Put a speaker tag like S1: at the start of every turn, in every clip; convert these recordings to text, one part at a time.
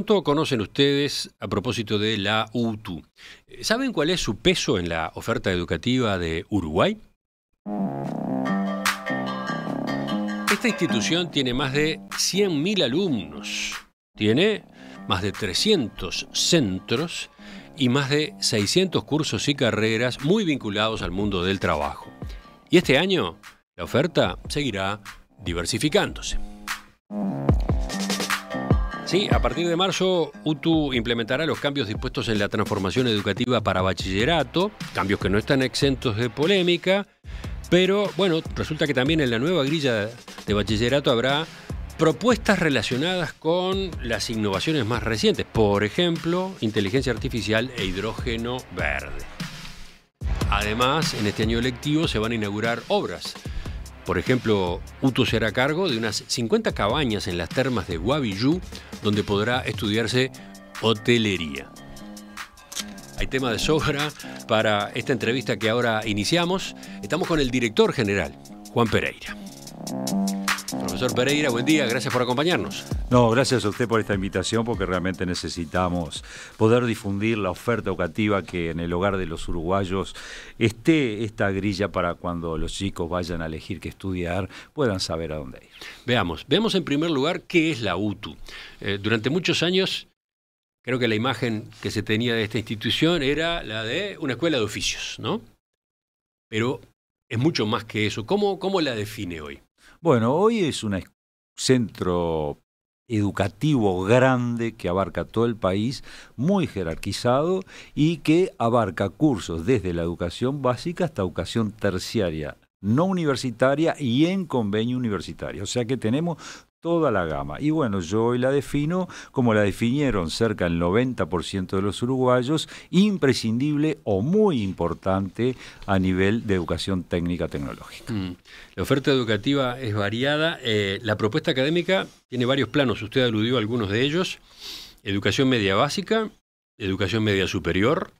S1: ¿Cuánto conocen ustedes a propósito de la UTU? Eh, ¿Saben cuál es su peso en la oferta educativa de Uruguay? Esta institución tiene más de 100.000 alumnos, tiene más de 300 centros y más de 600 cursos y carreras muy vinculados al mundo del trabajo. Y este año la oferta seguirá diversificándose. Sí, a partir de marzo, UTU implementará los cambios dispuestos en la transformación educativa para bachillerato, cambios que no están exentos de polémica, pero bueno, resulta que también en la nueva grilla de bachillerato habrá propuestas relacionadas con las innovaciones más recientes, por ejemplo, inteligencia artificial e hidrógeno verde. Además, en este año lectivo se van a inaugurar obras por ejemplo, Utu será cargo de unas 50 cabañas en las termas de Guavillú, donde podrá estudiarse hotelería. Hay tema de sobra para esta entrevista que ahora iniciamos. Estamos con el director general, Juan Pereira. Profesor Pereira, buen día, gracias por acompañarnos.
S2: No, gracias a usted por esta invitación porque realmente necesitamos poder difundir la oferta educativa que en el hogar de los uruguayos esté esta grilla para cuando los chicos vayan a elegir qué estudiar, puedan
S1: saber a dónde ir. Veamos, veamos en primer lugar qué es la UTU. Eh, durante muchos años creo que la imagen que se tenía de esta institución era la de una escuela de oficios, ¿no? Pero es mucho más que eso. cómo la define hoy?
S2: Bueno, hoy es un centro educativo grande que abarca todo el país, muy jerarquizado y que abarca cursos desde la educación básica hasta educación terciaria no universitaria y en convenio universitario. O sea que tenemos toda la gama. Y bueno, yo hoy la defino como la definieron cerca del 90% de los uruguayos, imprescindible o muy importante a nivel de educación técnica tecnológica. Mm. La oferta educativa es
S1: variada, eh, la propuesta académica tiene varios planos, usted aludió a algunos de ellos, educación media básica, educación media superior,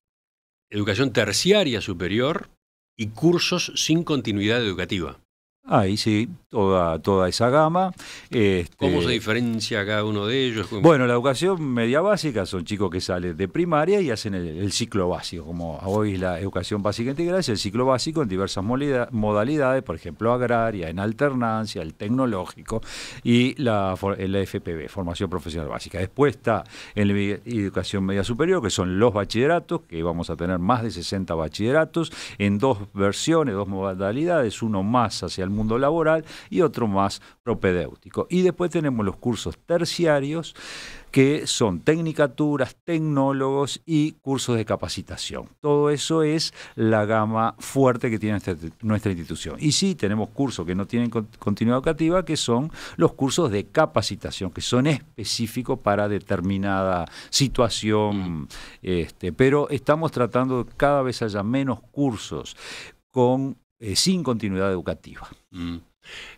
S1: educación terciaria
S2: superior y cursos sin continuidad educativa. Ahí sí, toda, toda esa gama. Este, ¿Cómo se
S1: diferencia cada uno de ellos? Bueno,
S2: la educación media básica son chicos que salen de primaria y hacen el, ciclo básico, como hoy es la educación básica integral, es el ciclo básico en diversas modalidades, por ejemplo, agraria, en alternancia, el tecnológico y la, la FPB, formación profesional básica. Después está en la educación media superior, que son los bachilleratos, que vamos a tener más de 60 bachilleratos en dos versiones, dos modalidades, uno más hacia el mundo laboral y otro más propedéutico. Y después tenemos los cursos terciarios, que son tecnicaturas, tecnólogos y cursos de capacitación. Todo eso es la gama fuerte que tiene este, nuestra, institución. Y sí, tenemos cursos que no tienen continuidad educativa, que son los cursos de capacitación, que son específicos para determinada situación. Mm. Este, pero estamos tratando cada vez haya menos cursos con eh, sin continuidad educativa. Mm.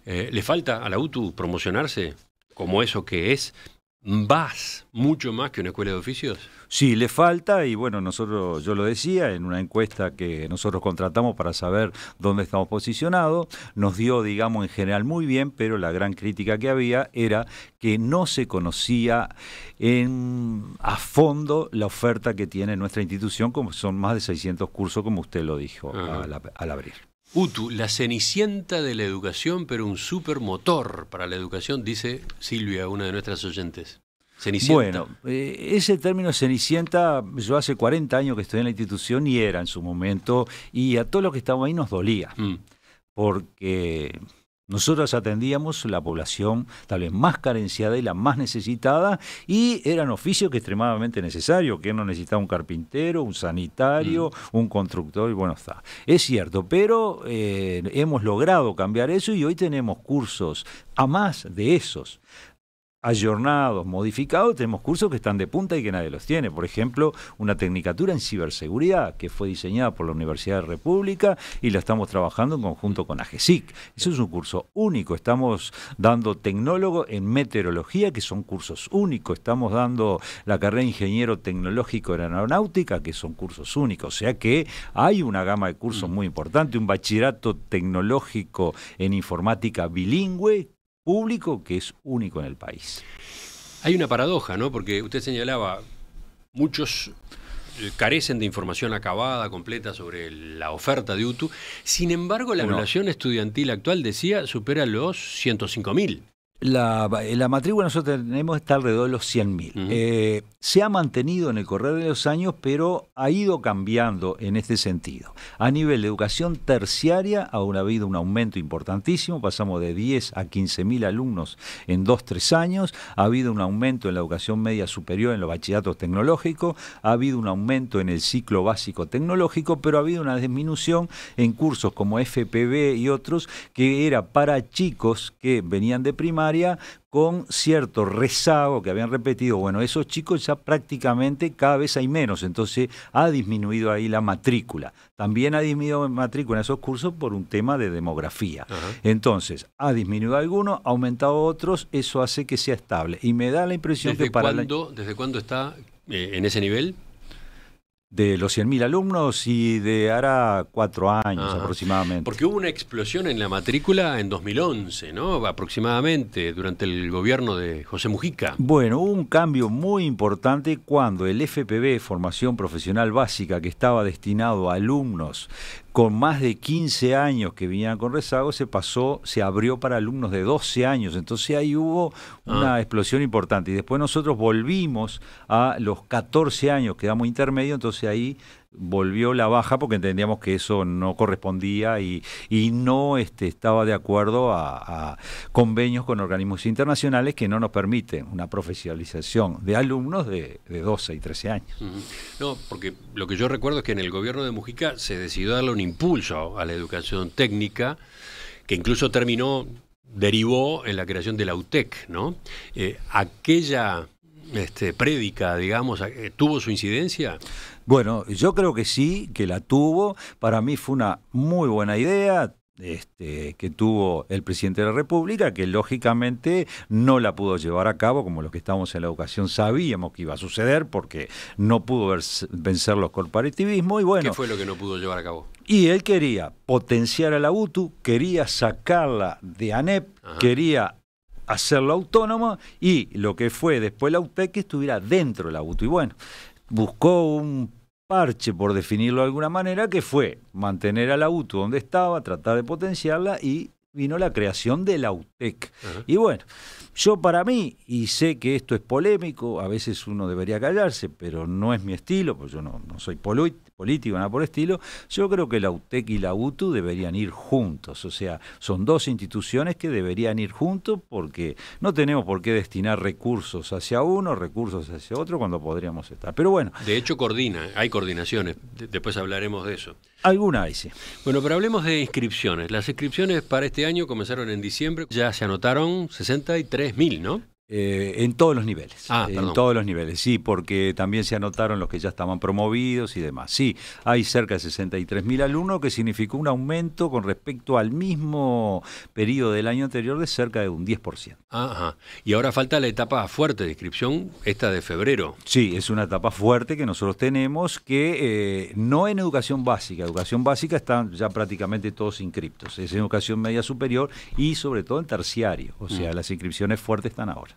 S2: Eh, ¿Le
S1: falta a la UTU promocionarse como eso que es? ¿Más, mucho más
S2: que una escuela de oficios? Sí, le falta, y bueno, nosotros, yo lo decía, en una encuesta que nosotros contratamos para saber dónde estamos posicionados, nos dio, digamos, en general muy bien, pero la gran crítica que había era que no se conocía a fondo la oferta que tiene nuestra institución, como son más de 600 cursos, como usted lo dijo al abrir.
S1: UTU, la cenicienta de la educación, pero un supermotor para la educación, dice Silvia, una de nuestras oyentes. Cenicienta. Bueno,
S2: eh, ese término cenicienta, yo hace 40 años que estoy en la institución y era en su momento, y a todos los que estábamos ahí nos dolía, mm. porque nosotros atendíamos la población tal vez más carenciada y la más necesitada y eran oficios que extremadamente necesarios, que no necesitaba un carpintero, un sanitario, mm. un constructor y bueno, está. Es cierto, pero eh, hemos logrado cambiar eso y hoy tenemos cursos a más de esos ayornados, modificados, tenemos cursos que están de punta y que nadie los tiene. Por ejemplo, una tecnicatura en ciberseguridad que fue diseñada por la Universidad de la República y la estamos trabajando en conjunto con AGESIC. Eso es un curso único. Estamos dando tecnólogo en meteorología, que son cursos únicos. Estamos dando la carrera de ingeniero tecnológico en aeronáutica, que son cursos únicos. O sea que hay una gama de cursos mm. muy importante, un bachillerato tecnológico en informática bilingüe público que es único en el país. Hay una paradoja, ¿no? Porque usted
S1: señalaba, muchos eh, carecen de información acabada, completa sobre la oferta de UTU. Sin embargo, la población estudiantil actual, decía, supera los
S2: mil la, la matrícula nosotros tenemos está alrededor de los 100.000. Eh, se ha mantenido en el correr de los años, pero ha ido cambiando en este sentido. A nivel de educación terciaria aún ha habido un aumento importantísimo, pasamos de 10 a 15.000 alumnos en 2-3 años, ha habido un aumento en la educación media superior en los bachilleratos tecnológicos, ha habido un aumento en el ciclo básico tecnológico, pero ha habido una disminución en cursos como FPB y otros que era para chicos que venían de primaria, con cierto rezago que habían repetido, bueno, esos chicos ya prácticamente cada vez hay menos, entonces ha disminuido ahí la matrícula. También ha disminuido la matrícula en esos cursos por un tema de demografía. Entonces, ha disminuido algunos, ha aumentado otros, eso hace que sea estable. Y me da la impresión que para...
S1: ¿Desde cuándo está eh,
S2: en ese nivel? de los 100.000 alumnos y de hará cuatro años aproximadamente.
S1: Porque hubo una explosión en la matrícula en 2011, ¿no?
S2: Aproximadamente, durante el gobierno de José Mujica. Bueno, hubo un cambio muy importante cuando el FPB, Formación Profesional Básica, que estaba destinado a alumnos con más de 15 años que vinieran con rezago, se pasó, se abrió para alumnos de 12 años. Entonces ahí hubo ah. una explosión importante. Y después nosotros volvimos a los 14 años, quedamos intermedio, entonces ahí volvió la baja porque entendíamos que eso no correspondía y, no este, estaba de acuerdo a, convenios con organismos internacionales que no nos permiten una profesionalización de alumnos de, 12 y 13 años.
S1: No, porque lo que yo recuerdo es que en el gobierno de Mujica se decidió darle un impulso a la educación técnica que incluso terminó, derivó en la creación de la UTEC, ¿no? Eh, aquella este, prédica,
S2: digamos, eh, tuvo su incidencia? Bueno, yo creo que sí, que la tuvo. Para mí fue una muy buena idea. Este, que tuvo el presidente de la República, que lógicamente no la pudo llevar a cabo, como los que estábamos en la educación sabíamos que iba a suceder, porque no pudo vencer los corporativismos. ¿Qué fue
S1: lo que no pudo llevar a cabo?
S2: Y él quería potenciar a la UTU, quería sacarla de ANEP, quería hacerlo autónomo y lo que fue después la UTEC que estuviera dentro de la UTU. Y bueno, buscó un parche, por definirlo de alguna manera, que fue mantener a la UTU donde estaba, tratar de potenciarla y vino la creación de la UTEC. Y bueno, yo para mí, y sé que esto es polémico, a veces uno debería callarse, pero no es mi estilo, pues yo no, soy político, nada por estilo, yo creo que la UTEC y la UTU deberían ir juntos, o sea, son dos instituciones que deberían ir juntos porque no tenemos por qué destinar recursos hacia uno, recursos hacia otro, cuando podríamos estar. Pero bueno.
S1: De hecho, coordina, hay coordinaciones, después hablaremos de eso.
S2: Alguna hay, sí.
S1: Bueno, pero hablemos de inscripciones. Las inscripciones para este año comenzaron en diciembre, ya se
S2: anotaron 63 3.000, ¿no? Eh, en todos los niveles. Ah, en todos los niveles, sí, porque también se anotaron los que ya estaban promovidos y demás. Sí, hay cerca de 63.000 alumnos, que significó un aumento con respecto al mismo periodo del año anterior de cerca de un 10%. Ajá. Y ahora falta la etapa fuerte de inscripción, esta de febrero. Sí, es una etapa fuerte que nosotros tenemos, que eh, no en educación básica. Educación básica están ya prácticamente todos inscriptos. Es en educación media superior y sobre todo en terciario. O sea, mm. las inscripciones fuertes están ahora.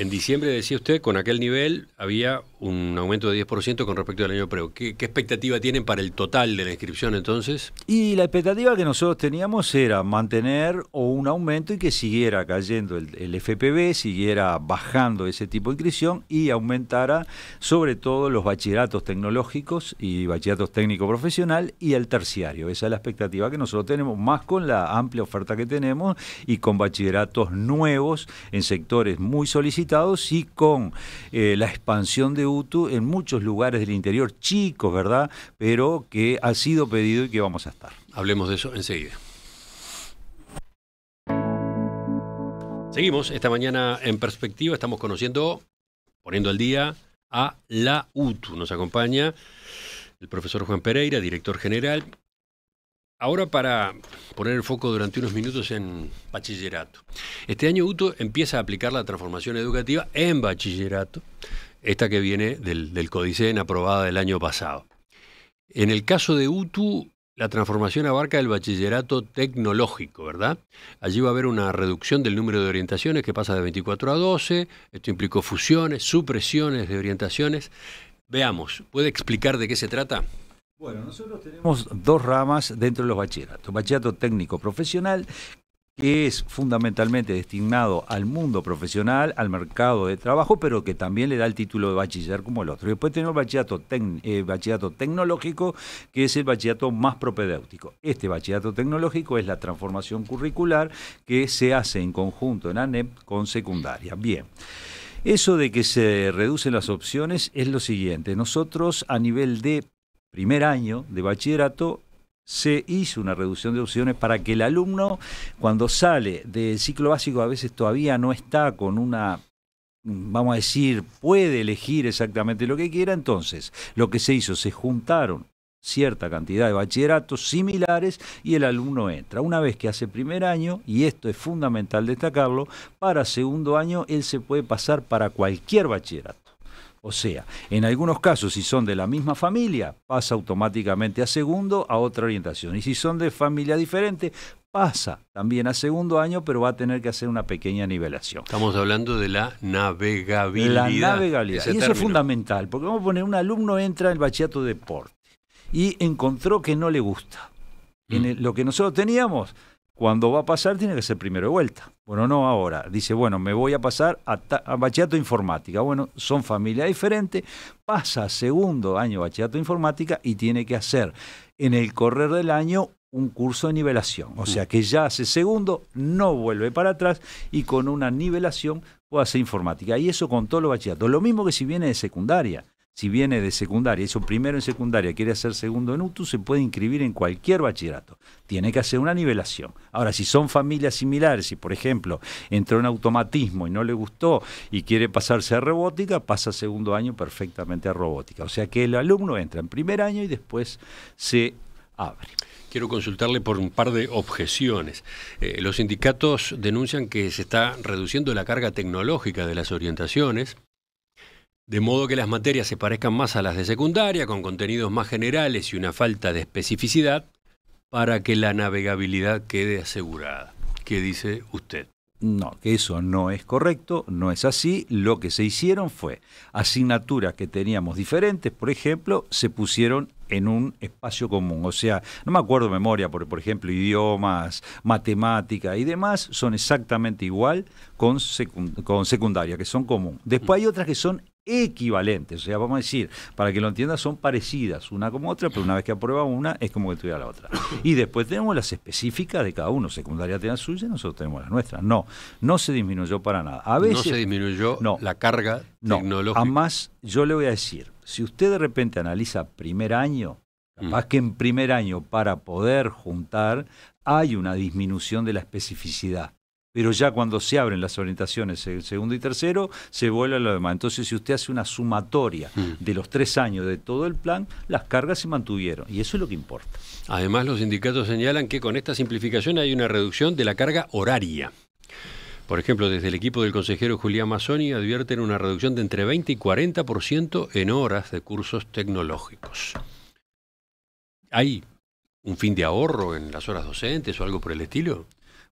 S1: en diciembre, decía usted, con aquel nivel había un aumento de 10% con respecto al año previo. ¿Qué, expectativa tienen para el total de la inscripción
S2: entonces? Y la expectativa que nosotros teníamos era mantener o un aumento y que siguiera cayendo el, el FPB, siguiera bajando ese tipo de inscripción y aumentara sobre todo los bachilleratos tecnológicos y bachilleratos técnico profesional y el terciario. Esa es la expectativa que nosotros tenemos, más con la amplia oferta que tenemos y con bachilleratos nuevos en sectores muy solicitados y con eh, la expansión de UTU en muchos lugares del interior, chicos, ¿verdad? Pero que ha sido pedido y que vamos a estar. Hablemos de eso enseguida.
S1: Seguimos esta mañana en perspectiva, estamos conociendo, poniendo al día, a la UTU. Nos acompaña el profesor Juan Pereira, director general, Ahora para poner el foco durante unos minutos en bachillerato. Este año UTO empieza a aplicar la transformación educativa en bachillerato, esta que viene del, del Codicen aprobada del año pasado. En el caso de UTU, la transformación abarca el bachillerato tecnológico, ¿verdad? Allí va a haber una reducción del número de orientaciones que pasa de 24 a 12, esto implicó fusiones, supresiones de orientaciones. Veamos, ¿puede explicar de qué se trata?
S2: Bueno, nosotros tenemos dos ramas dentro de los bachilleratos. Bachillerato técnico profesional, que es fundamentalmente destinado al mundo profesional, al mercado de trabajo, pero que también le da el título de bachiller como el otro. Después tenemos el eh, bachillerato, tecnológico, que es el bachillerato más propedéutico. Este bachillerato tecnológico es la transformación curricular que se hace en conjunto en ANEP con secundaria. Bien. Eso de que se reducen las opciones es lo siguiente. Nosotros a nivel de primer año de bachillerato se hizo una reducción de opciones para que el alumno cuando sale del ciclo básico a veces todavía no está con una vamos a decir, puede elegir exactamente lo que quiera, entonces lo que se hizo, se juntaron cierta cantidad de bachilleratos similares y el alumno entra. Una vez que hace primer año, y esto es fundamental destacarlo, para segundo año él se puede pasar para cualquier bachillerato. O sea, en algunos casos, si son de la misma familia, pasa automáticamente a segundo a otra orientación. Y si son de familia diferente, pasa también a segundo año, pero va a tener que hacer una pequeña nivelación. Estamos
S1: hablando de la navegabilidad. La navegabilidad. Y eso es
S2: fundamental, porque vamos a poner, un alumno entra en el bachillerato de deporte y encontró que no le gusta. Mm. lo que nosotros teníamos, cuando va a pasar tiene que ser primero de vuelta. Bueno, no ahora. Dice, bueno, me voy a pasar a, bachillerato bachillerato informática. Bueno, son familia diferente, pasa segundo año bachillerato informática y tiene que hacer en el correr del año un curso de nivelación. O sea que ya hace segundo, no vuelve para atrás y con una nivelación puede hacer informática. Y eso con todos los bachilleratos. Lo mismo que si viene de secundaria si viene de secundaria, hizo primero en secundaria, quiere hacer segundo en UTU, se puede inscribir en cualquier bachillerato. Tiene que hacer una nivelación. Ahora, si son familias similares, si por ejemplo entró en automatismo y no le gustó y quiere pasarse a robótica, pasa segundo año perfectamente a robótica. O sea que el alumno entra en primer año y después se
S1: abre. Quiero consultarle por un par de objeciones. Eh, los sindicatos denuncian que se está reduciendo la carga tecnológica de las orientaciones, de modo que las materias se parezcan más a las de secundaria, con contenidos más generales y una falta de especificidad, para que la navegabilidad quede asegurada. ¿Qué dice usted?
S2: No, que eso no es correcto, no es así. Lo que se hicieron fue asignaturas que teníamos diferentes, por ejemplo, se pusieron en un espacio común. O sea, no me acuerdo de memoria, por, por ejemplo, idiomas, matemática y demás son exactamente igual con, con secundaria, que son común. Después hay otras que son equivalentes. O sea, vamos a decir, para que lo entiendas, son parecidas una como otra, pero una vez que aprueba una, es como que estudia la otra. Y después tenemos las específicas de cada uno. Secundaria tiene suya y nosotros tenemos las nuestras. No, no se disminuyó para nada. A veces, no se disminuyó no, la carga no, tecnológica. Además, yo le voy a decir, si usted de repente analiza primer año, más mm. que en primer año, para poder juntar, hay una disminución de la especificidad. Pero ya cuando se abren las orientaciones, el segundo y tercero, se vuelve a lo demás. Entonces, si usted hace una sumatoria hmm. de los tres años de todo el plan, las cargas se mantuvieron. Y eso es lo que importa.
S1: Además, los sindicatos señalan que con esta simplificación hay una reducción de la carga horaria. Por ejemplo, desde el equipo del consejero Julián Mazzoni advierten una reducción de entre 20 y 40% en horas de cursos tecnológicos. ¿Hay
S2: un fin de ahorro en las horas docentes o algo por el estilo?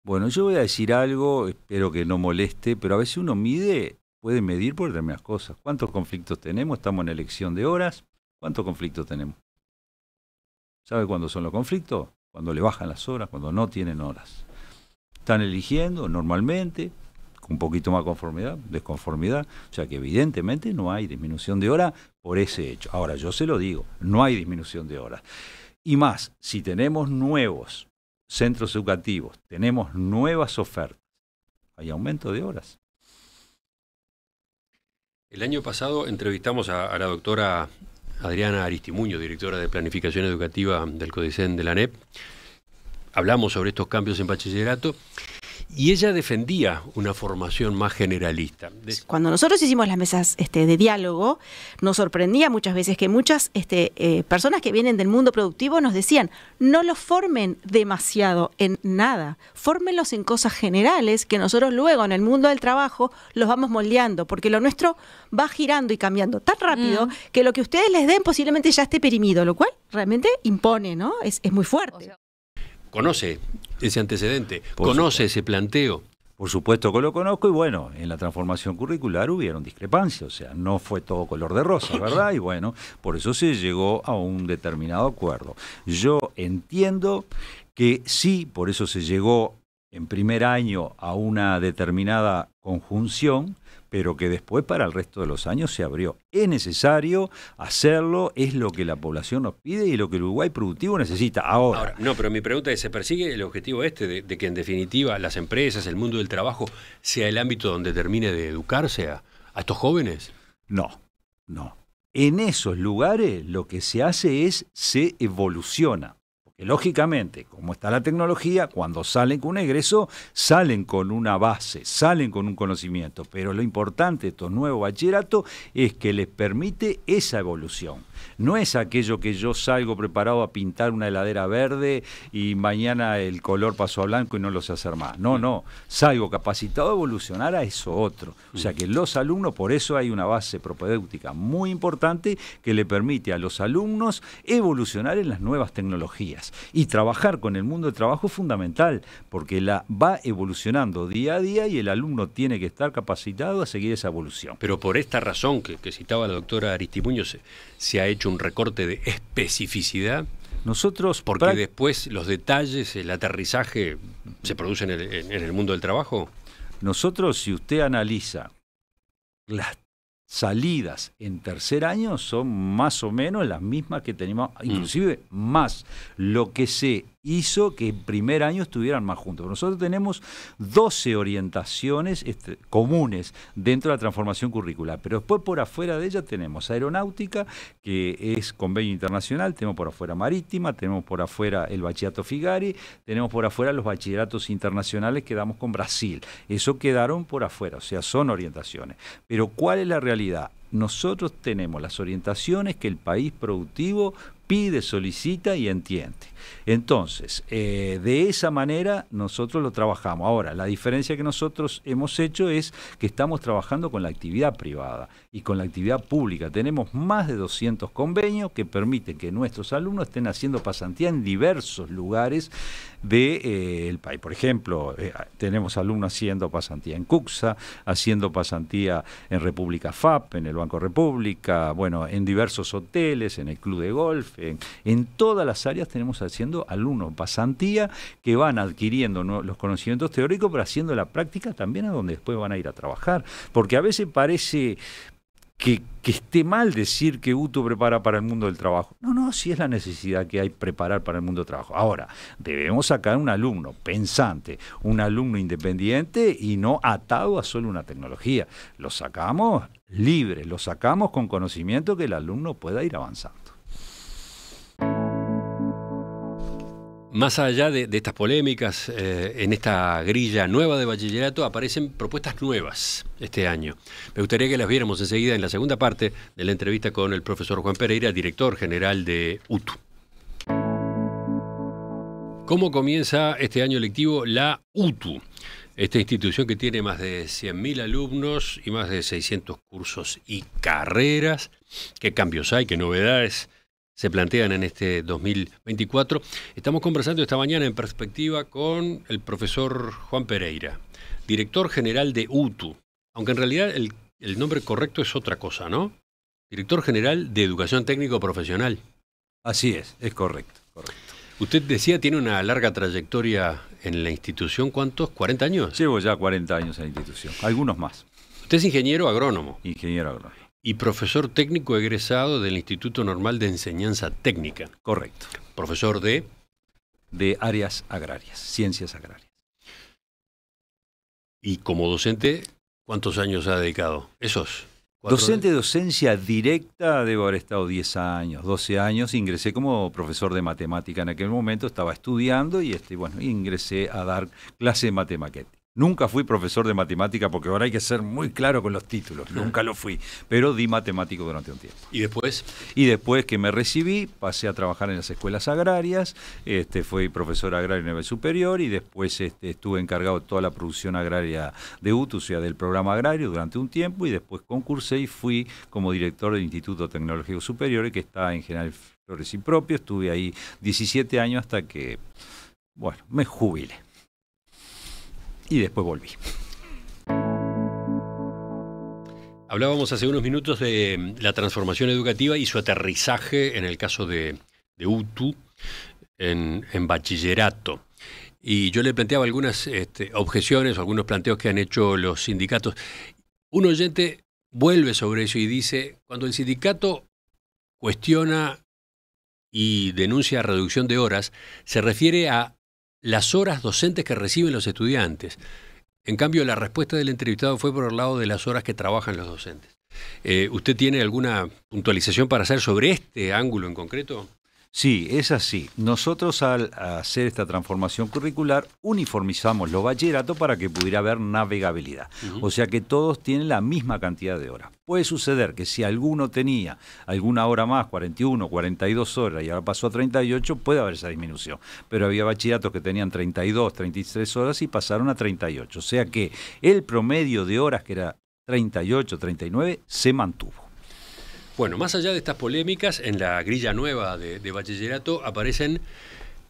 S2: Bueno, yo voy a decir algo, espero que no moleste, pero a veces uno mide, puede medir por determinadas cosas. ¿Cuántos conflictos tenemos? Estamos en elección de horas. ¿Cuántos conflictos tenemos? ¿Sabe cuándo son los conflictos? Cuando le bajan las horas, cuando no tienen horas. Están eligiendo normalmente, con un poquito más conformidad, desconformidad, o sea que evidentemente no hay disminución de hora por ese hecho. Ahora, yo se lo digo, no hay disminución de horas. Y más, si tenemos nuevos centros educativos, tenemos nuevas ofertas, hay aumento de horas.
S1: El año pasado entrevistamos a, la doctora Adriana Aristimuño, directora de Planificación Educativa del CODICEN de la ANEP. Hablamos sobre estos cambios en bachillerato y ella defendía una formación más generalista.
S2: Cuando nosotros hicimos las mesas este, de diálogo, nos sorprendía muchas veces que muchas este, eh, personas que vienen del mundo productivo nos decían, no los formen demasiado en nada, fórmenlos en cosas generales que nosotros luego en el mundo del trabajo los vamos moldeando, porque lo nuestro va girando y cambiando tan rápido mm. que lo que ustedes les den posiblemente ya esté perimido, lo cual realmente impone, ¿no? Es, muy fuerte. conoce ese antecedente. ¿Conoce ese planteo? Por supuesto que lo conozco y bueno, en la transformación curricular hubieron discrepancias, o sea, no fue todo color de rosa, ¿verdad? Y bueno, por eso se llegó a un determinado acuerdo. Yo entiendo que sí, por eso se llegó en primer año a una determinada conjunción, pero que después para el resto de los años se abrió. Es necesario hacerlo, es lo que la población nos pide y lo que el Uruguay productivo necesita ahora.
S1: no, pero mi pregunta es, ¿se persigue el objetivo este de, que en definitiva las empresas, el mundo del trabajo, sea el ámbito donde termine de educarse a estos jóvenes?
S2: No, no. En esos lugares lo que se hace es se evoluciona lógicamente, como está la tecnología, cuando salen con un egreso, salen con una base, salen con un conocimiento. Pero lo importante de estos nuevos bachilleratos es que les permite esa evolución. No es aquello que yo salgo preparado a pintar una heladera verde y mañana el color pasó a blanco y no lo sé hacer más. No, no. Salgo capacitado a evolucionar a eso otro. O sea que los alumnos, por eso hay una base propedéutica muy importante que le permite a los alumnos evolucionar en las nuevas tecnologías. Y trabajar con el mundo de trabajo es fundamental, porque la va evolucionando día a día y el alumno tiene que estar capacitado a seguir esa evolución. Pero por esta razón que, citaba la
S1: doctora Aristimuño, se ha hecho un recorte de especificidad? Nosotros. Porque después los detalles, el aterrizaje, se producen en el, mundo del trabajo.
S2: Nosotros, si usted analiza las salidas en tercer año son más o menos las mismas que tenemos, mm. inclusive más. Lo que se hizo que en primer año estuvieran más juntos. Nosotros tenemos 12 orientaciones este, comunes dentro de la transformación curricular, pero después por afuera de ella tenemos aeronáutica, que es convenio internacional, tenemos por afuera marítima, tenemos por afuera el bachillerato Figari, tenemos por afuera los bachilleratos internacionales que damos con Brasil. Eso quedaron por afuera, o sea, son orientaciones. Pero ¿cuál es la realidad? Nosotros tenemos las orientaciones que el país productivo pide, solicita y entiende. Entonces, eh, de esa manera nosotros lo trabajamos. Ahora, la diferencia que nosotros hemos hecho es que estamos trabajando con la actividad privada y con la actividad pública. Tenemos más de 200 convenios que permiten que nuestros alumnos estén haciendo pasantía en diversos lugares del eh, país. Por ejemplo, eh, tenemos alumnos haciendo pasantía en Cuxa, haciendo pasantía en República FAP, en el Banco República, bueno, en diversos hoteles, en el Club de Golf, en, todas las áreas tenemos haciendo alumnos pasantía, que van adquiriendo los conocimientos teóricos, pero haciendo la práctica también a donde después van a ir a trabajar. Porque a veces parece que, esté mal decir que Uto prepara para el mundo del trabajo. No, no, sí es la necesidad que hay preparar para el mundo del trabajo. Ahora, debemos sacar un alumno pensante, un alumno independiente y no atado a solo una tecnología. Lo sacamos libre, lo sacamos con conocimiento que el alumno pueda ir avanzando.
S1: más allá de, estas polémicas, eh, en esta grilla nueva de bachillerato aparecen propuestas nuevas este año. Me gustaría que las viéramos enseguida en la segunda parte de la entrevista con el profesor Juan Pereira, director general de UTU. ¿Cómo comienza este año lectivo la UTU? Esta institución que tiene más de 100.000 alumnos y más de 600 cursos y carreras. ¿Qué cambios hay? ¿Qué novedades? se plantean en este 2024. Estamos conversando esta mañana en perspectiva con el profesor Juan Pereira, director general de UTU, aunque en realidad el, nombre correcto es otra cosa, ¿no? Director general de Educación Técnico Profesional. Así es, es correcto, correcto. Usted decía tiene una larga trayectoria en la institución, ¿cuántos? ¿40 años? Llevo ya 40 años en la institución, algunos más. Usted es ingeniero agrónomo. Ingeniero agrónomo y profesor técnico egresado del Instituto Normal de Enseñanza Técnica. Correcto. Profesor de...
S2: De áreas agrarias, ciencias agrarias.
S1: Y como docente, ¿cuántos años ha dedicado? Esos.
S2: Docente de docencia directa, debo haber estado 10 años, 12 años. Ingresé como profesor de matemática en aquel momento, estaba estudiando y este, bueno, ingresé a dar clase de matemática. Nunca fui profesor de matemática porque ahora hay que ser muy claro con los títulos. Nunca lo fui, pero di matemático durante un tiempo. ¿Y después? Y después que me recibí, pasé a trabajar en las escuelas agrarias, este, fui profesor agrario en nivel superior y después este, estuve encargado de toda la producción agraria de UTU, o del programa agrario durante un tiempo y después concursé y fui como director del Instituto Tecnológico Superior que está en General Flores y Propio. Estuve ahí 17 años hasta que, bueno, me jubilé y después volví.
S1: Hablábamos hace unos minutos de la transformación educativa y su aterrizaje en el caso de, UTU en, bachillerato. Y yo le planteaba algunas este, objeciones objeciones, algunos planteos que han hecho los sindicatos. Un oyente vuelve sobre eso y dice, cuando el sindicato cuestiona y denuncia reducción de horas, se refiere a las horas docentes que reciben los estudiantes. En cambio, la respuesta del entrevistado fue por el lado de las horas que trabajan los docentes. Eh, ¿Usted tiene alguna
S2: puntualización para hacer sobre este ángulo en concreto? Sí, es así. Nosotros al hacer esta transformación curricular uniformizamos los bachilleratos para que pudiera haber navegabilidad. O sea que todos tienen la misma cantidad de horas. Puede suceder que si alguno tenía alguna hora más, 41, 42 horas, y ahora pasó a 38, puede haber esa disminución. Pero había bachilleratos que tenían 32, 33 horas y pasaron a 38. O sea que el promedio de horas, que era 38, 39, se mantuvo.
S1: Bueno, más allá de estas polémicas, en la grilla nueva de, bachillerato aparecen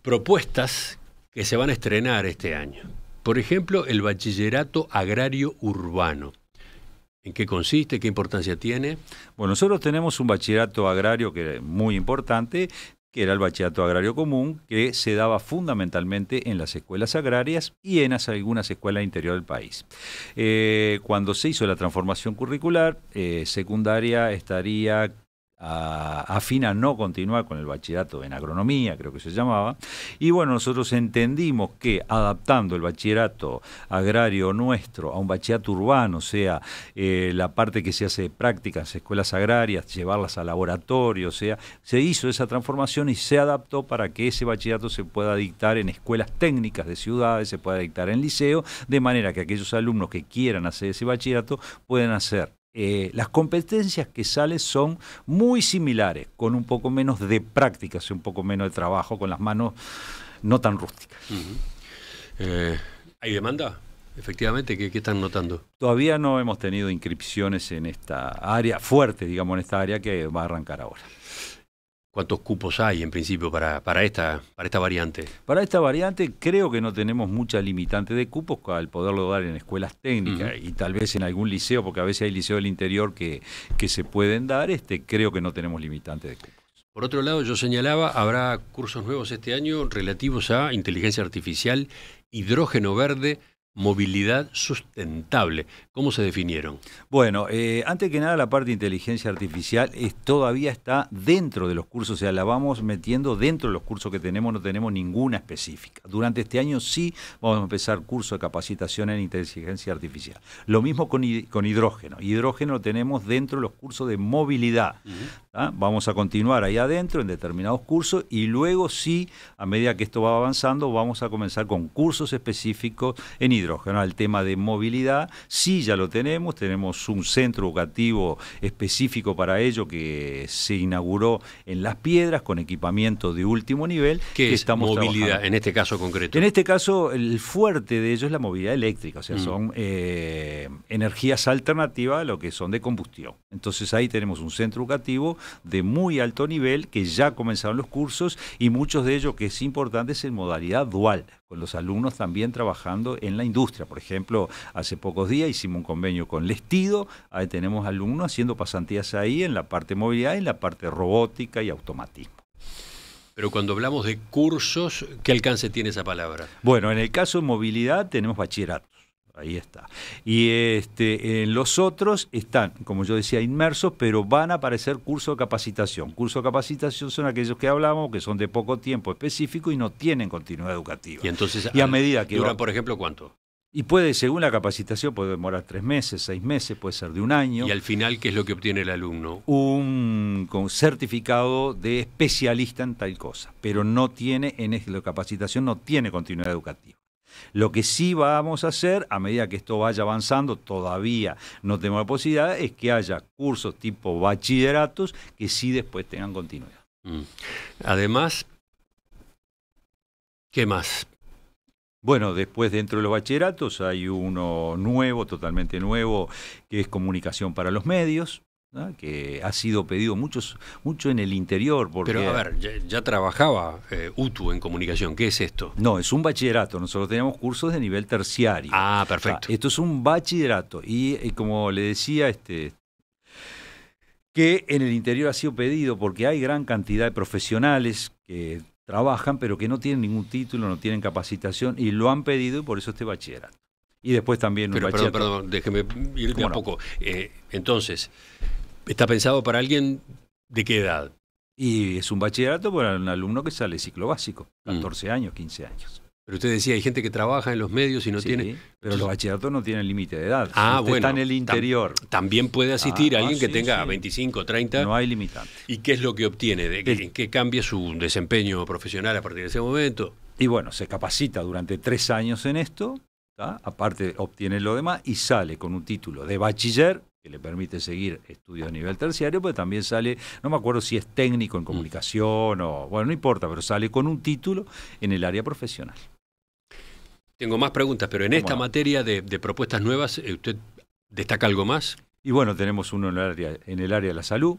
S1: propuestas que se van a estrenar este año. Por ejemplo, el bachillerato
S2: agrario urbano. ¿En qué consiste? ¿Qué importancia tiene? Bueno, nosotros tenemos un bachillerato agrario que es muy importante que era el bachillerato agrario común, que se daba fundamentalmente en las escuelas agrarias y en algunas escuelas interior del país. Eh, cuando se hizo la transformación curricular, eh, secundaria estaría a, AFINA no continuar con el bachillerato en agronomía, creo que se llamaba. Y bueno, nosotros entendimos que adaptando el bachillerato agrario nuestro a un bachillerato urbano, o sea, eh, la parte que se hace de prácticas, escuelas agrarias, llevarlas a laboratorio, o sea, se hizo esa transformación y se adaptó para que ese bachillerato se pueda dictar en escuelas técnicas de ciudades, se pueda dictar en liceo, de manera que aquellos alumnos que quieran hacer ese bachillerato pueden hacer eh, las competencias que salen son muy similares, con un poco menos de prácticas un poco menos de trabajo, con las manos no tan rústicas. Eh, ¿Hay demanda? Efectivamente, ¿qué, están notando? Todavía no hemos tenido inscripciones en esta área, fuerte, digamos, en esta área que va a arrancar ahora. ¿Cuántos cupos hay en principio para, para, esta, para esta variante? Para esta variante creo que no tenemos mucha limitante de cupos al poderlo dar en escuelas técnicas y tal vez en algún liceo, porque a veces hay liceos del interior que, que se pueden dar, este creo que no tenemos limitante de cupos.
S1: Por otro lado, yo señalaba, habrá cursos nuevos este año relativos a inteligencia artificial, hidrógeno verde, movilidad
S2: sustentable. ¿Cómo se definieron? Bueno, eh, antes que nada la parte de inteligencia artificial todavía está dentro de los cursos, o sea, la vamos metiendo dentro de los cursos que tenemos, no tenemos ninguna específica. Durante este año sí vamos a empezar curso de capacitación en inteligencia artificial. Lo mismo con, hidrógeno. Hidrógeno lo tenemos dentro de los cursos de movilidad. ¿ah? Vamos a continuar ahí adentro en determinados cursos y luego sí, a medida que esto va avanzando, vamos a comenzar con cursos específicos en hidrógeno hidrógeno, al tema de movilidad, sí ya lo tenemos, tenemos un centro educativo específico para ello que se inauguró en Las Piedras con equipamiento de último nivel. ¿Qué que es movilidad en este caso concreto? En este caso el fuerte de ellos es la movilidad eléctrica, o sea, mm. son eh, energías alternativas a lo que son de combustión. Entonces ahí tenemos un centro educativo de muy alto nivel que ya comenzaron los cursos y muchos de ellos que es importante es en modalidad dual con los alumnos también trabajando en la industria. Por ejemplo, hace pocos días hicimos un convenio con Lestido, ahí tenemos alumnos haciendo pasantías ahí en la parte de movilidad, en la parte robótica y automatismo. Pero cuando hablamos de cursos,
S1: ¿qué alcance tiene esa palabra?
S2: Bueno, en el caso de movilidad tenemos bachillerato Ahí está. Y este, los otros están, como yo decía, inmersos, pero van a aparecer cursos de capacitación. Cursos de capacitación son aquellos que hablamos, que son de poco tiempo específico y no tienen continuidad educativa. Y entonces, a medida que dura, por ejemplo, cuánto? Y puede, según la capacitación, puede demorar tres meses, seis meses, puede ser de un año. ¿Y al final qué es lo que obtiene el alumno? Un, un certificado de especialista en tal cosa, pero no tiene, en la capacitación no tiene continuidad educativa. Lo que sí vamos a hacer, a medida que esto vaya avanzando, todavía no tenemos la posibilidad, es que haya cursos tipo bachilleratos que sí después tengan continuidad. Mm. Además, ¿qué más? Bueno, después dentro de los bachilleratos hay uno nuevo, totalmente nuevo, que es comunicación para los medios que ha sido pedido mucho en el interior. Porque... Pero a ver, ya, trabajaba eh, UTU en comunicación, ¿qué es esto? No, es un bachillerato, nosotros teníamos cursos de nivel terciario. Ah, perfecto. Ah, esto es un bachillerato y, eh, como le decía, este que en el interior ha sido pedido porque hay gran cantidad de profesionales que trabajan pero que no tienen ningún título, no tienen capacitación y lo han pedido y por eso este bachillerato. Y después también... Pero, un perdón, perdón, déjeme ir un poco. Eh, entonces, ¿Está pensado para alguien de qué edad? Y es un bachillerato para un alumno que sale ciclo básico, 14 mm. años, 15 años. Pero usted decía, hay gente que trabaja en los medios y no tiene... Pero los bachilleratos no tienen límite de edad. Ah, bueno. Está en el interior.
S1: también puede asistir ah, alguien que tenga 25, 30... No hay limitante. ¿Y qué es lo que obtiene? ¿En qué cambia su desempeño profesional a partir de ese momento?
S2: Y bueno, se capacita durante tres años en esto, aparte obtiene lo demás y sale con un título de bachiller le permite seguir estudios a nivel terciario, pero también sale, no me acuerdo si es técnico en mm. comunicación o, bueno, no importa, pero sale con un título en el área profesional.
S1: Tengo más preguntas, pero
S2: en esta materia de, propuestas nuevas, eh, ¿usted destaca algo más? Y bueno, tenemos uno en el área de la salud,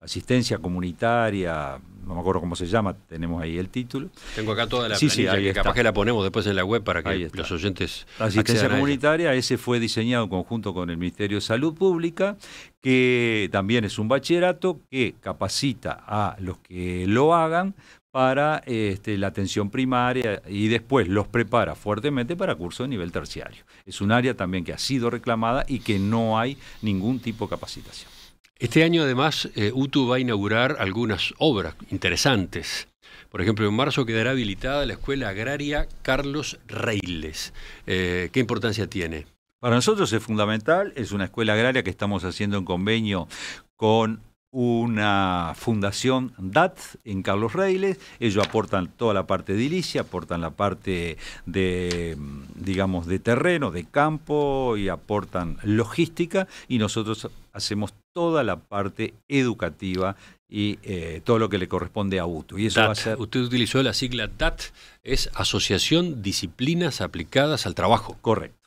S2: asistencia comunitaria, no me acuerdo cómo se llama, tenemos ahí el título.
S1: Tengo acá toda la sí, que capaz que la ponemos después en la web para que los oyentes. asistencia
S2: comunitaria, ese fue diseñado en conjunto con el Ministerio de Salud Pública, que también es un bachillerato que capacita a los que lo hagan para este, la atención primaria y después los prepara fuertemente para cursos de nivel terciario. Es un área también que ha sido reclamada y que no hay ningún tipo de capacitación. Este año además eh,
S1: UTU va a inaugurar algunas obras interesantes. Por ejemplo, en marzo quedará habilitada
S2: la Escuela Agraria Carlos Reiles. Eh, ¿Qué importancia tiene? Para nosotros es fundamental, es una escuela agraria que estamos haciendo en convenio con una fundación DAT en Carlos Reiles. Ellos aportan toda la parte de edilicia, aportan la parte de, digamos, de terreno, de campo y aportan logística y nosotros hacemos toda la parte educativa y eh, todo lo que le corresponde a UTU. Y eso va
S1: a Usted utilizó la sigla DAT,
S2: es Asociación Disciplinas Aplicadas al Trabajo. Correcto.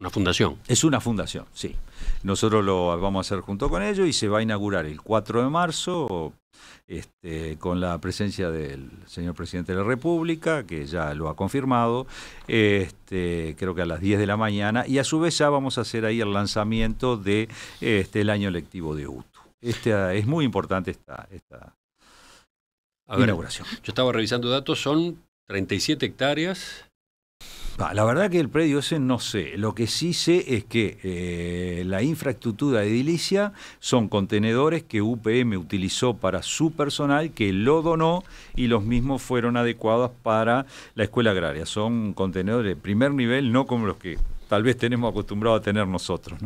S2: Una fundación. Es una fundación, sí. Nosotros lo vamos a hacer junto con ellos y se va a inaugurar el 4 de marzo este, con la presencia del señor presidente de la República, que ya lo ha confirmado, este, creo que a las 10 de la mañana, y a su vez ya vamos a hacer ahí el lanzamiento del de, este, el año lectivo de UTU. Este, es muy importante esta, esta inauguración. yo estaba revisando datos, son
S1: 37 hectáreas
S2: la verdad que el predio ese no sé. Lo que sí sé es que eh, la infraestructura edilicia son contenedores que UPM utilizó para su personal, que lo donó y los mismos fueron adecuados para la escuela agraria. Son contenedores de primer nivel, no como los que tal vez tenemos acostumbrados a tener nosotros.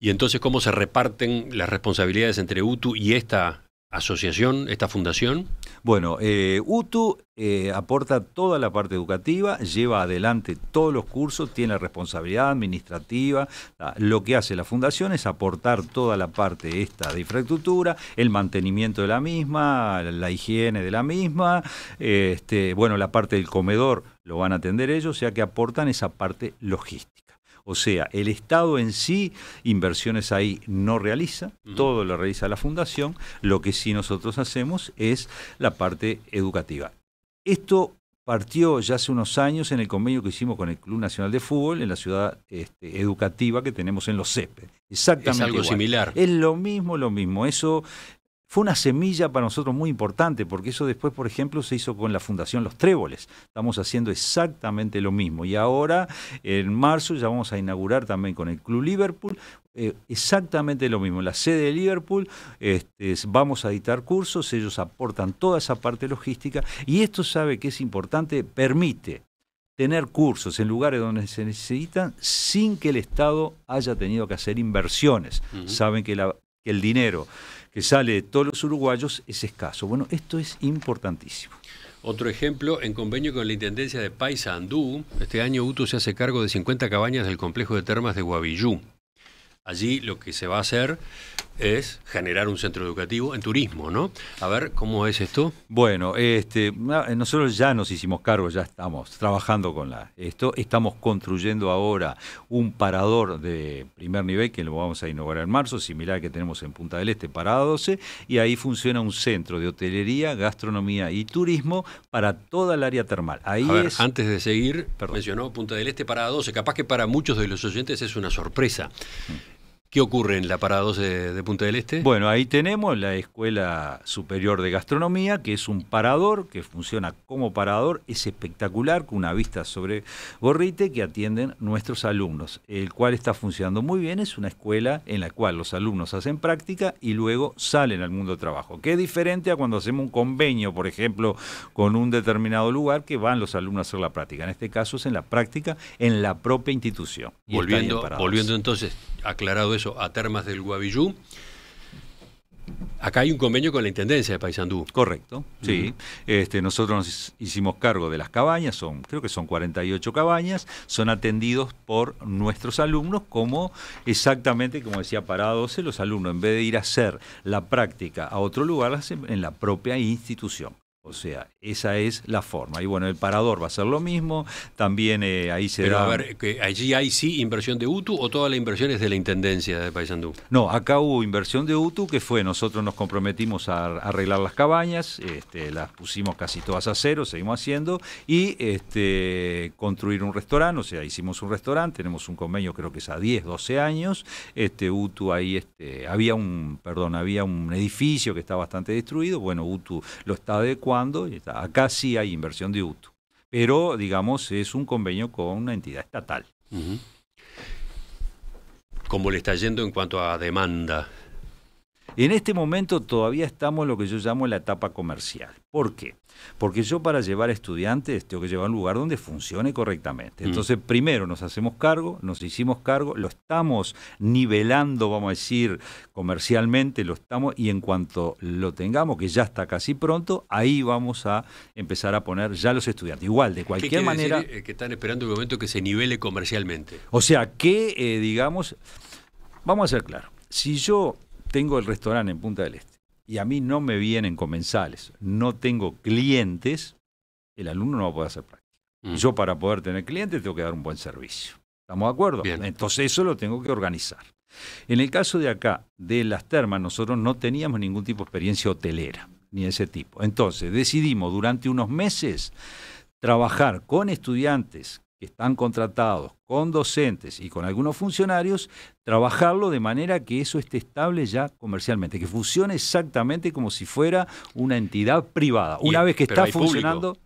S2: Y entonces, ¿cómo se reparten las responsabilidades entre UTU y esta asociación, esta fundación? Bueno, eh, UTU eh, aporta toda la parte educativa, lleva adelante todos los cursos, tiene responsabilidad administrativa. Ah, lo que hace la fundación es aportar toda la parte esta de infraestructura, el mantenimiento de la misma, la higiene de la misma, este, bueno, la parte del comedor lo van a atender ellos, o sea que aportan esa parte logística. O sea, el Estado en sí inversiones ahí no realiza, todo lo realiza la Fundación, lo que sí nosotros hacemos es la parte educativa. Esto partió ya hace unos años en el convenio que hicimos con el Club Nacional de Fútbol en la ciudad este, educativa que tenemos en los CEP. Exactamente. Es algo similar. Es lo mismo, lo mismo. Eso fue una semilla para nosotros muy importante, porque eso después, por ejemplo, se hizo con la Fundación Los Tréboles. Estamos haciendo exactamente lo mismo. Y ahora, en marzo, ya vamos a inaugurar también con el Club Liverpool eh, exactamente lo mismo. la sede de Liverpool este, vamos a editar cursos, ellos aportan toda esa parte logística y esto sabe que es importante, permite tener cursos en lugares donde se necesitan sin que el Estado haya tenido que hacer inversiones. Saben que, que el dinero que sale de todos los uruguayos es escaso. Bueno, esto es importantísimo. Otro ejemplo,
S1: en convenio con la Intendencia de Paysandú, este año Uto se hace cargo de 50 cabañas del complejo de termas de Guavillú. Allí lo que se va a hacer es generar un centro
S2: educativo en turismo, ¿no? A ver, ¿cómo es esto? Bueno, este, nosotros ya nos hicimos cargo, ya estamos trabajando con la, esto. Estamos construyendo ahora un parador de primer nivel que lo vamos a inaugurar en marzo, similar al que tenemos en Punta del Este, Parada 12, y ahí funciona un centro de hotelería, gastronomía y turismo para toda el área termal. Ahí es... antes de seguir, Perdón. mencionó Punta del Este, Parada 12. Capaz que para muchos de los oyentes es una sorpresa. Mm. ¿Qué ocurre en la Parada de, Punta del Este? Bueno, ahí tenemos la Escuela Superior de Gastronomía, que es un parador, que funciona como parador, es espectacular, con una vista sobre Gorrite, que atienden nuestros alumnos, el cual está funcionando muy bien, es una escuela en la cual los alumnos hacen práctica y luego salen al mundo de trabajo, que es diferente a cuando hacemos un convenio, por ejemplo, con un determinado lugar, que van los alumnos a hacer la práctica. En este caso es en la práctica en la propia institución. volviendo
S1: entonces, aclarado eso a Termas del Guavillú.
S2: Acá hay un convenio con la Intendencia de Paysandú. Correcto, sí. este, nosotros nos hicimos cargo de las cabañas, son, creo que son 48 cabañas, son atendidos por nuestros alumnos como exactamente como decía 12, los alumnos en vez de ir a hacer la práctica a otro lugar, hacen en la propia institución. O sea, esa es la forma. Y bueno, el parador va a ser lo mismo. También eh, ahí se Pero a ver, que ¿allí hay sí inversión de UTU o toda la inversión es de la Intendencia de Paysandú? No, acá hubo inversión de UTU que fue, nosotros nos comprometimos a arreglar las cabañas, este, las pusimos casi todas a cero, seguimos haciendo, y este, construir un restaurante, o sea, hicimos un restaurante, tenemos un convenio creo que es a 10, 12 años. Este, UTU ahí, este, había un, perdón, había un edificio que está bastante destruido, bueno, UTU lo está adecuando Acá sí hay inversión de UTO pero digamos es un convenio con una entidad estatal. ¿Cómo le está yendo en cuanto a demanda? En este momento todavía estamos en lo que yo llamo la etapa comercial. ¿Por qué? Porque yo para llevar estudiantes tengo que llevar a un lugar donde funcione correctamente. Mm. Entonces, primero nos hacemos cargo, nos hicimos cargo, lo estamos nivelando, vamos a decir, comercialmente, lo estamos, y en cuanto lo tengamos, que ya está casi pronto, ahí vamos a empezar a poner ya los estudiantes. Igual, de cualquier manera... Decir
S1: eh, que están esperando el momento que se nivele comercialmente.
S2: O sea, que, eh, digamos, vamos a ser claros, si yo tengo el restaurante en Punta del Este, y a mí no me vienen comensales, no tengo clientes, el alumno no va a poder hacer práctica. Y mm. Yo para poder tener clientes tengo que dar un buen servicio. ¿Estamos de acuerdo? Entonces eso lo tengo que organizar. En el caso de acá, de las termas, nosotros no teníamos ningún tipo de experiencia hotelera, ni ese tipo. Entonces decidimos durante unos meses trabajar con estudiantes que están contratados con docentes y con algunos funcionarios, trabajarlo de manera que eso esté estable ya comercialmente, que funcione exactamente como si fuera una entidad privada. Una vez que está funcionando...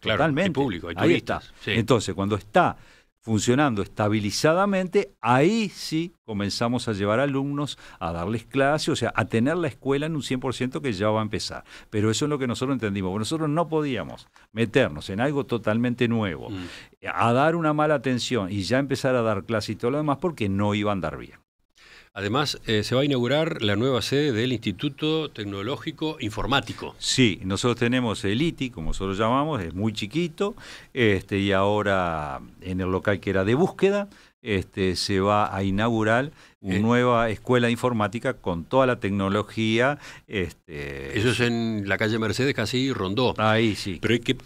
S2: Totalmente. público, Ahí está. Entonces, cuando está funcionando estabilizadamente, ahí sí comenzamos a llevar alumnos, a darles clases, o sea, a tener la escuela en un 100% que ya va a empezar. Pero eso es lo que nosotros entendimos. nosotros no podíamos meternos en algo totalmente nuevo, mm. a dar una mala atención y ya empezar a dar clases y todo lo demás porque no iba a andar bien. Además, eh, se va a inaugurar la nueva sede del Instituto
S1: Tecnológico Informático.
S2: Sí, nosotros tenemos el ITI, como nosotros llamamos, es muy chiquito, este, y ahora en el local que era de búsqueda, este, se va a inaugurar una eh. nueva escuela informática con toda la tecnología. Este, eso es en la calle Mercedes, casi rondó. Ahí sí. Pero hay que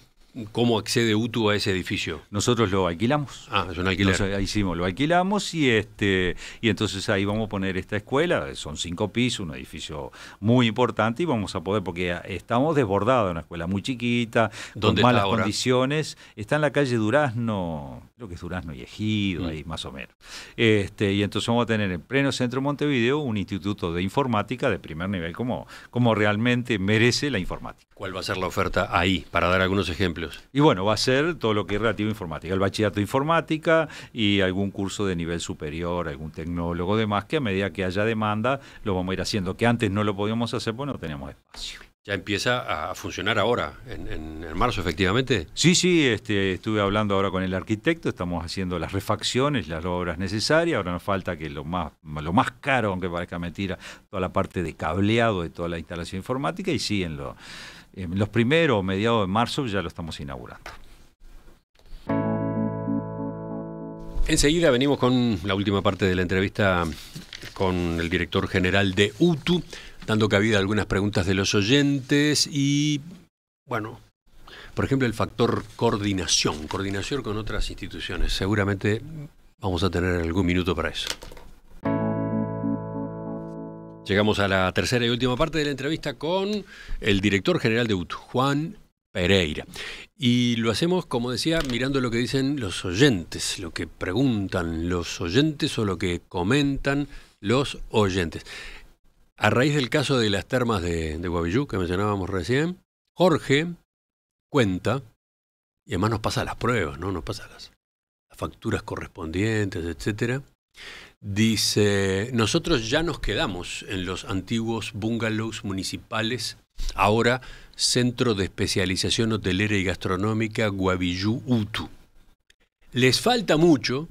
S2: ¿Cómo accede UTU a ese edificio? Nosotros lo alquilamos. Ah, es un alquiler. hicimos, lo alquilamos y este y entonces ahí vamos a poner esta escuela, son cinco pisos, un edificio muy importante y vamos a poder, porque estamos desbordados, una escuela muy chiquita, con malas condiciones. Está en la calle Durazno, creo que es Durazno y Ejido, mm. ahí más o menos. Este, y entonces vamos a tener en pleno centro Montevideo un instituto de informática de primer nivel, como, como realmente merece la informática. ¿Cuál va a ser la oferta ahí, para dar algunos ejemplos? Y bueno, va a ser todo lo que es relativo a informática, el bachillerato de informática y algún curso de nivel superior, algún tecnólogo, de más, que a medida que haya demanda lo vamos a ir haciendo, que antes no lo podíamos hacer porque no teníamos espacio
S1: ya empieza a funcionar ahora, en, marzo,
S2: efectivamente. Sí, sí, este, estuve hablando ahora con el arquitecto, estamos haciendo las refacciones, las obras necesarias, ahora nos falta que lo más, lo más caro, aunque parezca mentira, toda la parte de cableado de toda la instalación informática, y sí, en, en los primeros, mediados de marzo, ya lo estamos inaugurando. Enseguida venimos con
S1: la última parte de la entrevista con el director general de UTU dando cabida a algunas preguntas de los oyentes y, bueno, por ejemplo, el factor coordinación, coordinación con otras instituciones. Seguramente vamos a tener algún minuto para eso. Llegamos a la tercera y última parte de la entrevista con el director general de UT, Juan Pereira. Y lo hacemos, como decía, mirando lo que dicen los oyentes, lo que preguntan los oyentes o lo que comentan los oyentes. A raíz del caso de las termas de, de que mencionábamos recién, Jorge cuenta, y además nos pasa las pruebas, ¿no? Nos pasa las, facturas correspondientes, etc. Dice, nosotros ya nos quedamos en los antiguos bungalows municipales, ahora Centro de Especialización Hotelera y Gastronómica guabillú Utu. Les falta mucho,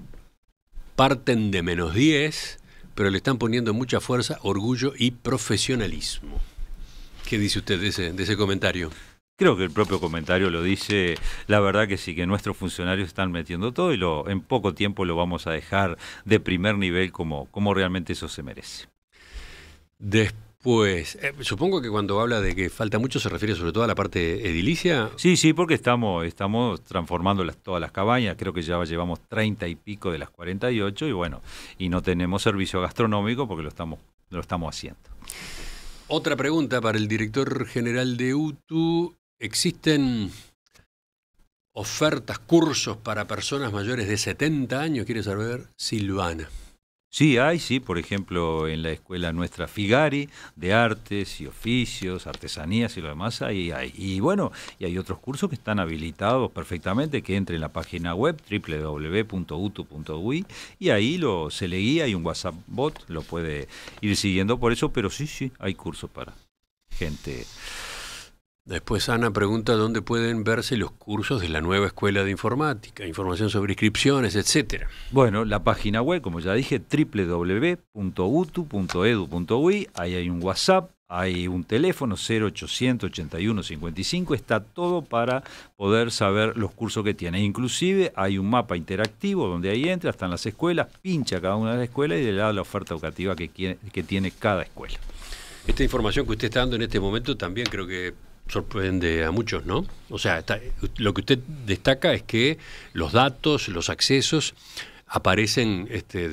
S1: parten de menos 10, pero le están poniendo mucha fuerza, orgullo y profesionalismo.
S2: ¿Qué dice usted de ese, de ese comentario? Creo que el propio comentario lo dice, la verdad que sí, que nuestros funcionarios están metiendo todo y lo, en poco tiempo lo vamos a dejar de primer nivel como, como realmente eso se merece. Pues eh, supongo que cuando habla de que falta mucho se refiere sobre todo a la parte edilicia. Sí, sí, porque estamos, estamos transformando todas las cabañas, creo que ya llevamos 30 y pico de las 48 y bueno, y no tenemos servicio gastronómico porque lo estamos, lo estamos haciendo.
S1: Otra pregunta para el director general de UTU. ¿Existen ofertas, cursos para personas mayores de 70 años? Quiere saber Silvana.
S2: Sí, hay, sí, por ejemplo, en la escuela nuestra Figari de artes y oficios, artesanías y lo demás, ahí hay. Y bueno, y hay otros cursos que están habilitados perfectamente, que entre en la página web www.utu.ui y ahí lo, se le guía, hay un WhatsApp bot, lo puede ir siguiendo por eso, pero sí, sí, hay cursos para
S1: gente Después Ana pregunta dónde pueden verse los cursos
S2: de la nueva escuela de informática, información sobre inscripciones, etc. Bueno, la página web, como ya dije, www.utu.edu.ui ahí hay un WhatsApp, hay un teléfono 0800-8155, está todo para poder saber los cursos que tiene. Inclusive hay un mapa interactivo donde ahí entra, están las escuelas, pincha cada una de las escuelas y le da la oferta educativa que, que tiene cada escuela. Esta información que
S1: usted está dando en este momento también creo que sorprende a muchos, ¿no? O sea, lo que usted destaca es que los datos, los accesos aparecen este,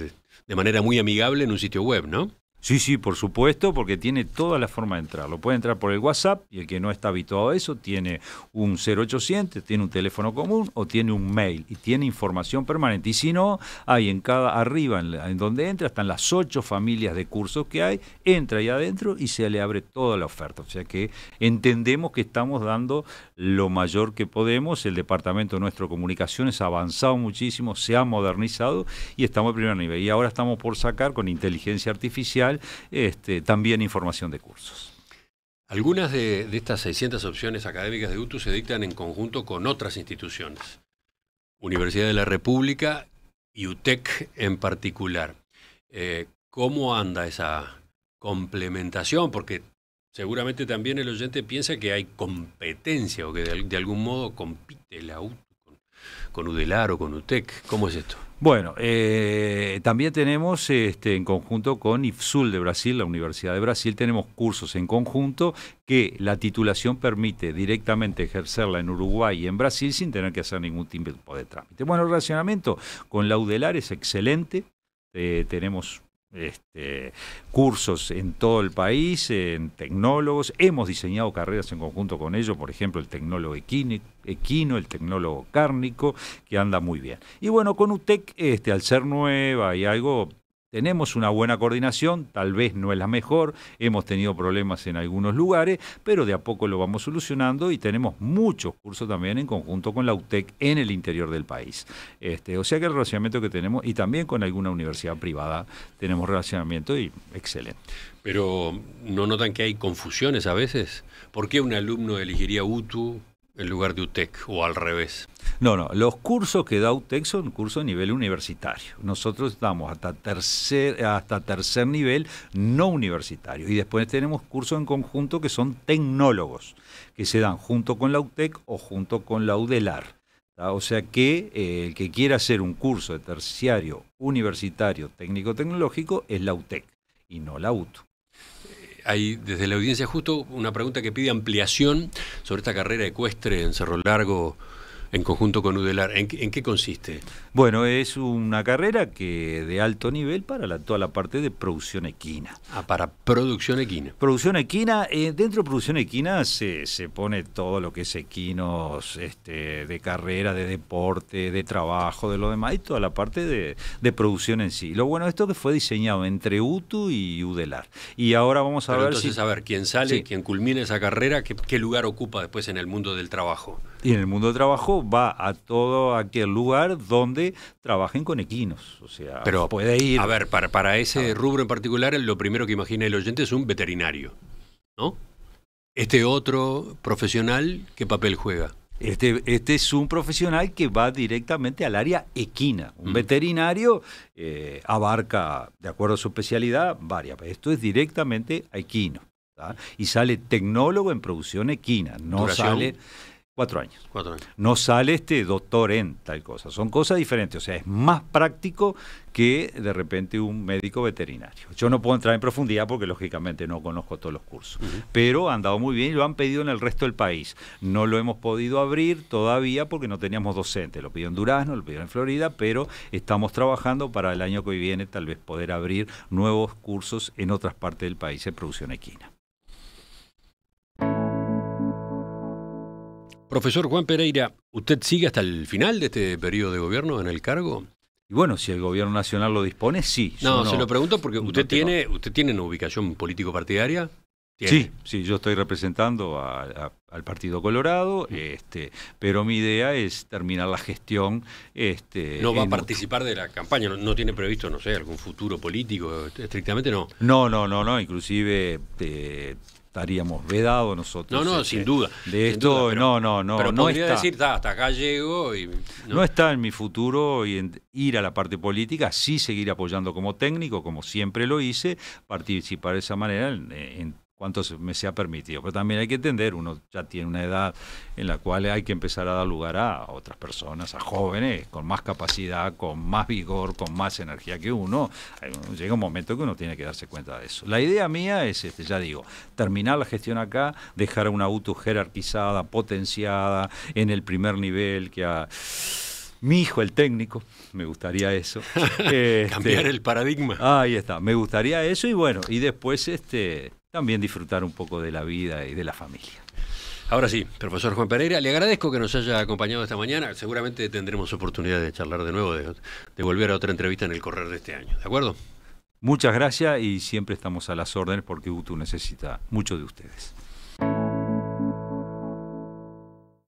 S2: de manera muy amigable en un sitio web, ¿no? Sí, sí, por supuesto, porque tiene toda la forma de entrar. Lo puede entrar por el WhatsApp y el que no está habituado a eso tiene un 0800, tiene un teléfono común o tiene un mail y tiene información permanente. Y si no, hay en cada arriba, en, donde entra, están las ocho familias de cursos que hay, entra ahí adentro y se le abre toda la oferta. O sea que entendemos que estamos dando lo mayor que podemos. El departamento nuestro de comunicaciones ha avanzado muchísimo, se ha modernizado y estamos de primer nivel. Y ahora estamos por sacar con inteligencia artificial este, también información de cursos.
S1: Algunas de, estas 600 opciones académicas de UTU se dictan en conjunto con otras instituciones, Universidad de la República y UTEC en particular. Eh, ¿Cómo anda esa complementación? Porque seguramente también el oyente piensa que hay competencia o que de, de algún modo compite la UTU con Udelar o con UTEC? ¿Cómo es
S2: esto? Bueno, eh, también tenemos este, en conjunto con IFSUL de Brasil, la Universidad de Brasil, tenemos cursos en conjunto que la titulación permite directamente ejercerla en Uruguay y en Brasil sin tener que hacer ningún tipo de trámite. Bueno, el relacionamiento con la UDELAR es excelente, eh, tenemos este, cursos en todo el país, en tecnólogos. Hemos diseñado carreras en conjunto con ellos, por ejemplo, el tecnólogo equino, el tecnólogo cárnico, que anda muy bien. Y bueno, con UTEC, este, al ser nueva y algo tenemos una buena coordinación, tal vez no es la mejor, hemos tenido problemas en algunos lugares, pero de a poco lo vamos solucionando y tenemos muchos cursos también en conjunto con la UTEC en el interior del país. Este, o sea que el relacionamiento que tenemos, y también con alguna universidad privada, tenemos relacionamiento y excelente. Pero ¿no notan que hay
S1: confusiones a veces? ¿Por qué un alumno elegiría UTU en lugar de UTEC o al revés?
S2: No, no, los cursos que da UTEC son cursos a nivel universitario. Nosotros estamos hasta tercer, hasta tercer nivel no universitario. Y después tenemos cursos en conjunto que son tecnólogos, que se dan junto con la UTEC o junto con la UDELAR. O sea que eh, el que quiera hacer un curso de terciario universitario técnico-tecnológico es la UTEC y no la UTU hay desde la audiencia
S1: justo una pregunta que pide ampliación sobre esta carrera ecuestre en Cerro Largo
S2: en conjunto con Udelar. ¿En, qué consiste? Bueno, es una carrera que de alto nivel para la, toda la parte de producción equina. Ah, para producción equina. Producción equina, eh, dentro de producción equina se, se, pone todo lo que es equinos este, de carrera, de deporte, de trabajo, de lo demás, y toda la parte de, de producción en sí. Lo bueno de esto es que fue diseñado entre UTU y Udelar. Y ahora vamos a ver entonces, si... a
S1: ver, quién sale,
S2: quién culmina esa carrera,
S1: qué, qué lugar ocupa
S2: después en el mundo del trabajo. Y en el mundo de trabajo va a todo aquel lugar donde trabajen con equinos. O sea, Pero, puede
S1: ir. A ver, para, ese rubro en particular, lo primero que imagina el oyente es un veterinario, ¿no?
S2: Este otro profesional, ¿qué papel juega? Este, este, es un profesional que va directamente al área equina. Un mm. veterinario eh, abarca, de acuerdo a su especialidad, varias. Esto es directamente equino. Y sale tecnólogo en producción equina. No sale. Cuatro años. Cuatro años. No sale este doctor en tal cosa. Son cosas diferentes. O sea, es más práctico que de repente un médico veterinario. Yo no puedo entrar en profundidad porque lógicamente no conozco todos los cursos. Pero han dado muy bien y lo han pedido en el resto del país. No lo hemos podido abrir todavía porque no teníamos docentes. Lo pidió en Durazno, lo pidió en Florida, pero estamos trabajando para el año que viene tal vez poder abrir nuevos cursos en otras partes del país en producción equina. Profesor Juan Pereira, ¿usted
S1: sigue hasta el final de este periodo de gobierno en el cargo? Y bueno, si el gobierno nacional lo dispone,
S2: sí. No, se lo pregunto porque usted tiene, usted tiene una ubicación político partidaria. Sí, sí, yo estoy representando al Partido Colorado, este, pero mi idea es terminar la gestión. Este, no va a
S1: participar de la campaña, no, tiene previsto, no sé, algún
S2: futuro político, estrictamente no. No, no, no, no, inclusive eh, estaríamos vedados nosotros. No, no, eh, sin eh, duda. De esto, no, no, no. Pero no podría decir,
S1: hasta acá llego
S2: y... No. está en mi futuro ir a la parte política, sí seguir apoyando como técnico, como siempre lo hice, participar de esa manera en, en cuanto se, me sea permitido. Pero también hay que entender, uno ya tiene una edad en la cual hay que empezar a dar lugar a otras personas, a jóvenes, con más capacidad, con más vigor, con más energía que uno. Llega un momento que uno tiene que darse cuenta de eso. La idea mía es, este, ya digo, terminar la gestión acá, dejar una auto jerarquizada, potenciada, en el primer nivel que a mi hijo el técnico, me gustaría eso. Cambiar este, el paradigma. Ahí está, me gustaría eso y bueno, y después este también disfrutar un poco de la vida y de la familia. Ahora sí, profesor Juan Pereira, le agradezco que nos haya acompañado esta
S1: mañana. Seguramente tendremos oportunidad de charlar de nuevo, de, volver a otra entrevista en el correr de este año. ¿De
S2: acuerdo? Muchas gracias y siempre estamos a las órdenes porque UTU necesita mucho de ustedes.